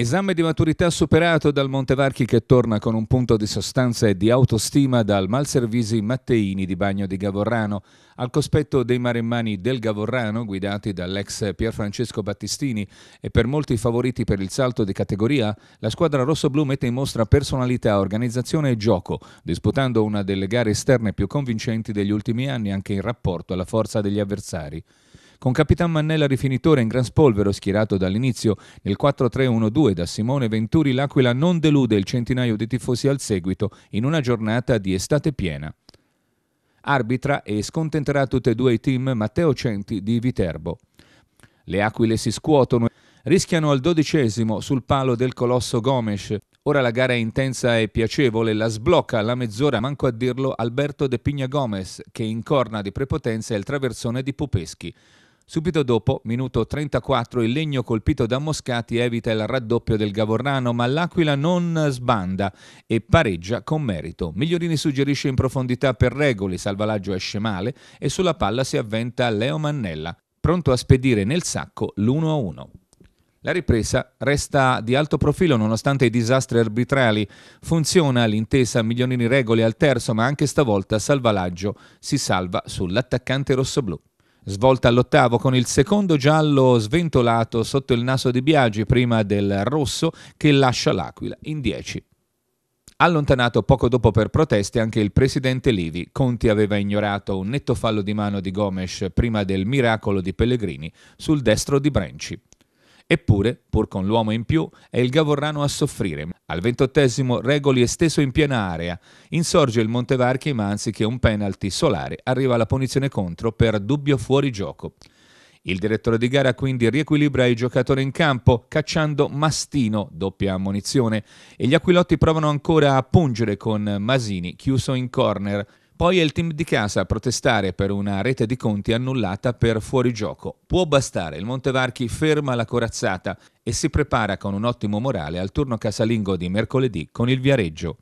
Esame di maturità superato dal Montevarchi che torna con un punto di sostanza e di autostima dal Malservisi Matteini di Bagno di Gavorrano. Al cospetto dei maremmani del Gavorrano, guidati dall'ex Pier Francesco Battistini e per molti favoriti per il salto di categoria, la squadra rossoblù mette in mostra personalità, organizzazione e gioco, disputando una delle gare esterne più convincenti degli ultimi anni anche in rapporto alla forza degli avversari con Capitan Mannella rifinitore in gran spolvero schierato dall'inizio nel 4-3-1-2 da Simone Venturi, l'Aquila non delude il centinaio di tifosi al seguito in una giornata di estate piena. Arbitra e scontenterà tutti e due i team Matteo Centi di Viterbo. Le Aquile si scuotono rischiano al dodicesimo sul palo del colosso Gomes. Ora la gara è intensa e piacevole, la sblocca alla mezz'ora, manco a dirlo, Alberto De Pigna Gomes, che incorna di prepotenza il traversone di Pupeschi. Subito dopo, minuto 34, il legno colpito da Moscati evita il raddoppio del Gavorrano, ma l'Aquila non sbanda e pareggia con merito. Migliorini suggerisce in profondità per Regoli, Salvalaggio esce male e sulla palla si avventa Leo Mannella, pronto a spedire nel sacco l'1-1. La ripresa resta di alto profilo nonostante i disastri arbitrali. Funziona l'intesa Miglionini Regoli al terzo, ma anche stavolta Salvalaggio si salva sull'attaccante rossoblù. Svolta all'ottavo con il secondo giallo sventolato sotto il naso di Biagi prima del rosso che lascia l'Aquila in 10. Allontanato poco dopo per proteste anche il presidente Livi, Conti aveva ignorato un netto fallo di mano di Gomes prima del miracolo di Pellegrini sul destro di Brenci. Eppure, pur con l'uomo in più, è il Gavorrano a soffrire. Al ventottesimo Regoli è steso in piena area. Insorge il Montevarchi ma anziché un penalty solare arriva la punizione contro per dubbio fuorigioco. Il direttore di gara quindi riequilibra i giocatori in campo cacciando Mastino, doppia ammonizione, e gli Aquilotti provano ancora a pungere con Masini chiuso in corner. Poi è il team di casa a protestare per una rete di conti annullata per fuorigioco. Può bastare, il Montevarchi ferma la corazzata e si prepara con un ottimo morale al turno casalingo di mercoledì con il Viareggio.